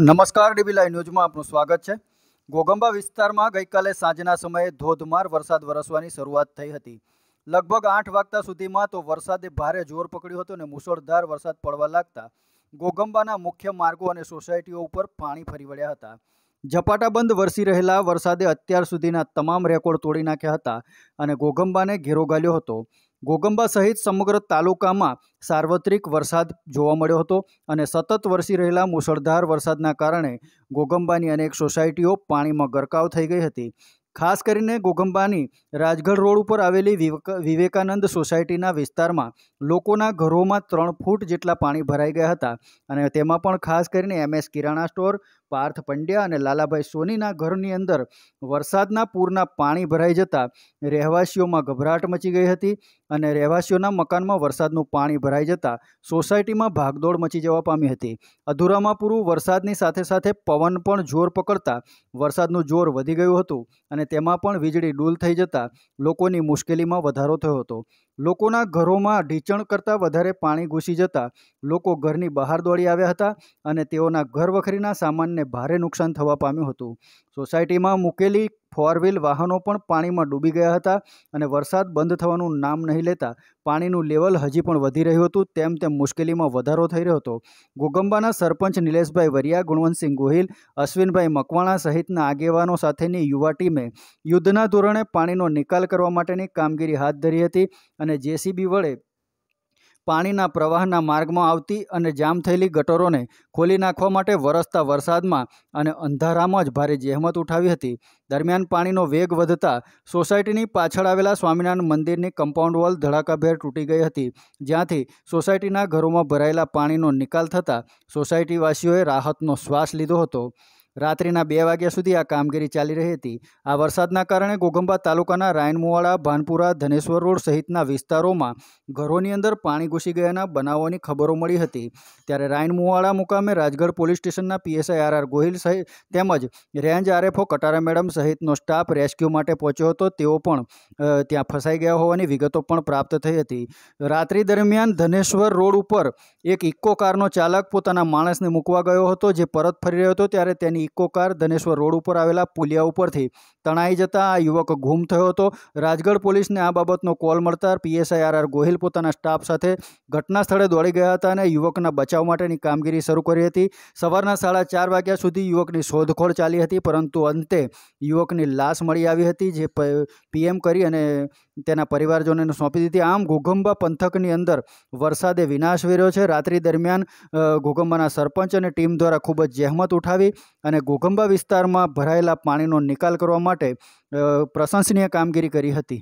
નમસ્કાર dB live ન્યૂઝમાં આપનું સ્વાગત છે ગોગંબા વિસ્તારમાં ગઈકાલે સાંજના સમયે ધોધમાર વરસાદ વરસવાની શરૂઆત થઈ હતી લગભગ આઠ વાગતા સુધીમાં તો વરસાદે ભારે જોર પકડ્યું હતું અને મુસળધાર વરસાદ પડવા લાગતા ગોગંબાના મુખ્ય માર્ગો અને સોસાયટીઓ ઉપર પાણી ફરી વળ્યા હતા ઝપાટાબંધ વરસી રહેલા વરસાદે અત્યાર સુધીના તમામ રેકોર્ડ તોડી નાખ્યા હતા અને ગોગંબાને ઘેરો ગાલ્યો હતો ગોગંબા સહિત સમગ્ર તાલુકામાં સાર્વત્રિક વરસાદ જોવા મળ્યો હતો અને સતત વરસી રહેલા મુસળધાર વરસાદના કારણે ગોગંબાની અનેક સોસાયટીઓ પાણીમાં ગરકાવ થઈ ગઈ હતી ખાસ કરીને ગોગંબાની રાજગઢ રોડ ઉપર આવેલી વિવેકાનંદ સોસાયટીના વિસ્તારમાં લોકોના ઘરોમાં ત્રણ ફૂટ જેટલા પાણી ભરાઈ ગયા હતા અને તેમાં પણ ખાસ કરીને એમએસ કિરાણા સ્ટોર પાર્થ પંડ્યા અને લાલાભાઈ સોનીના ઘરની અંદર વરસાદના પૂરના પાણી ભરાઈ જતાં રહેવાસીઓમાં ગભરાટ મચી ગઈ હતી અને રહેવાસીઓના મકાનમાં વરસાદનું પાણી ભરાઈ જતાં સોસાયટીમાં ભાગદોડ મચી જવા પામી હતી અધૂરામાં પૂરું વરસાદની સાથે સાથે પવન પણ જોર પકડતા વરસાદનું જોર વધી ગયું હતું અને તેમાં પણ વીજળી ડૂલ થઈ જતાં લોકોની મુશ્કેલીમાં વધારો થયો હતો લોકોના ઘરોમાં ઢીંચણ કરતાં વધારે પાણી ઘૂસી જતાં લોકો ઘરની બહાર દોડી આવ્યા હતા અને તેઓના ઘર વખરીના સામાન વાહનને ભારે નુકસાન થવા પામ્યું હતું સોસાયટીમાં મૂકેલી ફોર વ્હીલ વાહનો પણ પાણીમાં ડૂબી ગયા હતા અને વરસાદ બંધ થવાનું નામ નહીં લેતા પાણીનું લેવલ હજી પણ વધી રહ્યું હતું તેમ તેમ મુશ્કેલીમાં વધારો થઈ રહ્યો હતો ગોગંબાના સરપંચ નિલેશભાઈ વરિયા ગુણવંતસિંહ ગોહિલ અશ્વિનભાઈ મકવાણા સહિતના આગેવાનો સાથેની યુવા ટીમે યુદ્ધના ધોરણે પાણીનો નિકાલ કરવા માટેની કામગીરી હાથ ધરી હતી અને જેસીબી વડે પાણીના પ્રવાહના માર્ગમાં આવતી અને જામ થયેલી ગટરોને ખોલી નાખવા માટે વરસતા વરસાદમાં અને અંધારામાં જ ભારે જહેમત ઉઠાવી હતી દરમિયાન પાણીનો વેગ વધતા સોસાયટીની પાછળ આવેલા સ્વામિનારાયણ મંદિરની કમ્પાઉન્ડ વોલ ધડાકાભેર તૂટી ગઈ હતી જ્યાંથી સોસાયટીના ઘરોમાં ભરાયેલા પાણીનો નિકાલ થતાં સોસાયટીવાસીઓએ રાહતનો શ્વાસ લીધો હતો રાત્રિના બે વાગ્યા સુધી આ કામગીરી ચાલી રહી હતી આ વરસાદના કારણે ઘોઘંબા તાલુકાના રાયનમુવાડા ભાનપુરા ધનેશ્વર રોડ સહિતના વિસ્તારોમાં ઘરોની અંદર પાણી ઘૂસી ગયાના બનાવોની ખબરો મળી હતી ત્યારે રાયનમુવાડા મુકામે રાજગઢ પોલીસ સ્ટેશનના પીએસઆઈ આર આર ગોહિલ સહિત તેમજ રેન્જ આરએફઓ કટારા મેડમ સહિતનો સ્ટાફ રેસ્ક્યુ માટે પહોંચ્યો હતો તેઓ પણ ત્યાં ફસાઈ ગયા હોવાની વિગતો પણ પ્રાપ્ત થઈ હતી રાત્રિ દરમિયાન ધનેશ્વર રોડ ઉપર એક ઇકો કારનો ચાલક પોતાના માણસને મૂકવા ગયો હતો જે પરત ફરી રહ્યો હતો ત્યારે તેની ઇકોકાર ધનેશ્વર રોડ ઉપર આવેલા પુલિયા ઉપરથી તણાઈ જતા આ યુવક ગુમ થયો હતો રાજગઢ પોલીસને આ બાબતનો કોલ મળતા પીએસઆઈ આર આર ગોહિલ પોતાના સ્ટાફ સાથે ઘટના સ્થળે દોડી ગયા હતા અને યુવકના બચાવ માટેની કામગીરી શરૂ કરી હતી સવારના સાડા ચાર વાગ્યા સુધી યુવકની શોધખોળ ચાલી હતી પરંતુ અંતે યુવકની લાશ મળી આવી હતી જે પીએમ કરી અને તેના પરિવારજનોને સોંપી દીધી આમ ઘોઘંબા પંથકની અંદર વરસાદે વિનાશ વેર્યો છે રાત્રિ દરમિયાન ઘોઘંબાના સરપંચ અને ટીમ દ્વારા ખૂબ જ જહેમત ઉઠાવી અને ઘોઘંબા વિસ્તારમાં ભરાયેલા પાણીનો નિકાલ કરવા માટે પ્રશંસનીય કામગીરી કરી હતી